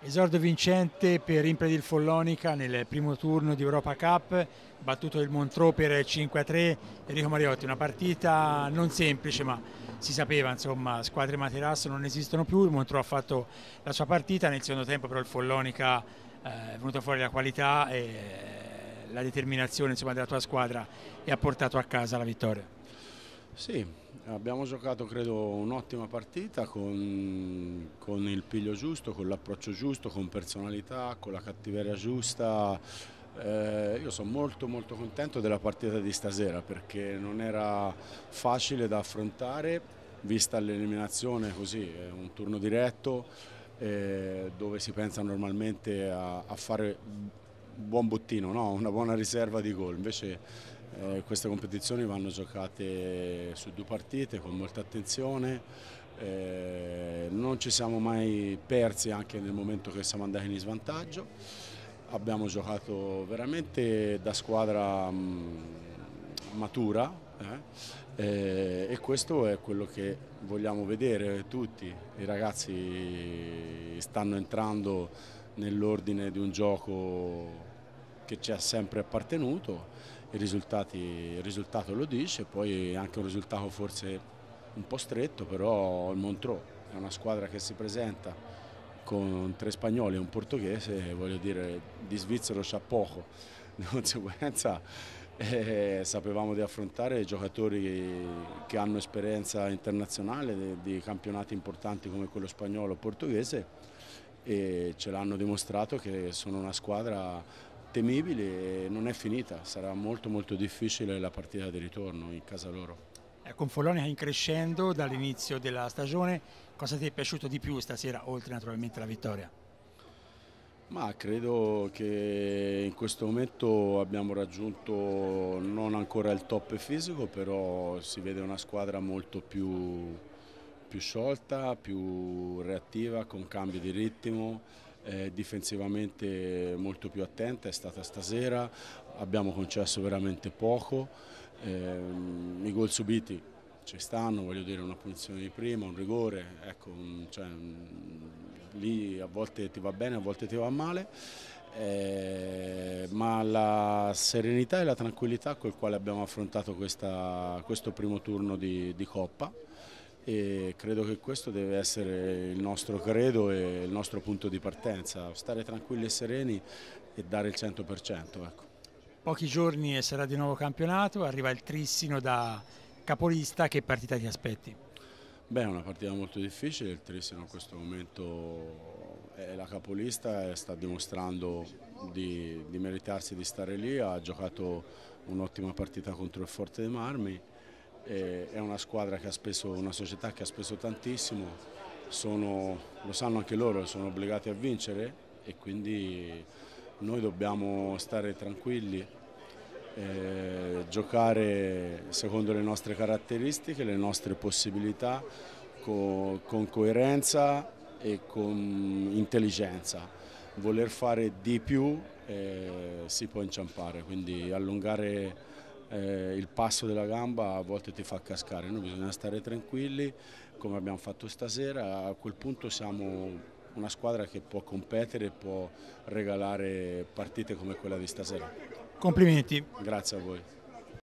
Esordio vincente per Impre di Follonica nel primo turno di Europa Cup, battuto il Montreux per 5-3 Enrico Mariotti, una partita non semplice ma si sapeva, insomma, squadre materasso non esistono più, il Montreux ha fatto la sua partita, nel secondo tempo però il Follonica eh, è venuta fuori la qualità e la determinazione insomma, della tua squadra e ha portato a casa la vittoria. Sì, abbiamo giocato credo un'ottima partita con, con, il piglio giusto, con l'approccio giusto, con personalità, con la cattiveria giusta. Eh, io sono molto molto contento della partita di stasera perché non era facile da affrontare vista l'eliminazione così, è eh, un turno diretto eh, dove si pensa normalmente a, a fare buon bottino, no? una buona riserva di gol. Invece eh, queste competizioni vanno giocate su due partite con molta attenzione. Eh, non ci siamo mai persi anche nel momento che siamo andati in svantaggio. Abbiamo giocato veramente da squadra mh, mm, matura, eh? eh, e questo è quello che vogliamo vedere tutti, i ragazzi stanno entrando nell'ordine di un gioco che ci ha sempre appartenuto, il, il risultato lo dice, poi anche un risultato forse un po' stretto, però il Montreux è una squadra che si presenta con tre spagnoli e un portoghese, voglio dire di svizzero c'ha poco, di conseguenza eh, sapevamo di affrontare giocatori che hanno esperienza internazionale di, di campionati importanti come quello spagnolo o portoghese e ce l'hanno dimostrato che sono una squadra temibili e non è finita, sarà molto molto difficile la partita di ritorno in casa loro. Con ecco, Follonica in crescendo dall'inizio della stagione, cosa ti è piaciuto di più stasera, oltre naturalmente alla vittoria? Ma credo che in questo momento abbiamo raggiunto non ancora il top fisico, però si vede una squadra molto più, più sciolta, più reattiva, con cambi di ritmo, eh, difensivamente molto più attenta, è stata stasera, abbiamo concesso veramente poco, eh, i gol subiti ci stanno, voglio dire una punizione di prima, un rigore, ecco, cioè, lì a volte ti va bene, a volte ti va male, eh, ma la serenità e la tranquillità col quale abbiamo affrontato questa, questo primo turno di, di Coppa e credo che questo deve essere il nostro credo e il nostro punto di partenza, stare tranquilli e sereni e dare il 100%. Ecco. Pochi giorni e sarà di nuovo campionato, arriva il Trissino da capolista, che partita ti aspetti? Beh, è una partita molto difficile, il Trissino in questo momento è la capolista e sta dimostrando di, di meritarsi di stare lì, ha giocato un'ottima partita contro il Forte dei Marmi eh, è una squadra che ha speso, una società che ha speso tantissimo, sono, lo sanno anche loro, sono obbligati a vincere e quindi noi dobbiamo stare tranquilli, eh, giocare secondo le nostre caratteristiche, le nostre possibilità, co con coerenza e con intelligenza. Voler fare di più eh, si può inciampare, quindi allungare eh, il passo della gamba a volte ti fa cascare, noi bisogna stare tranquilli come abbiamo fatto stasera, a quel punto siamo una squadra che può competere e può regalare partite come quella di stasera. Complimenti. Grazie a voi.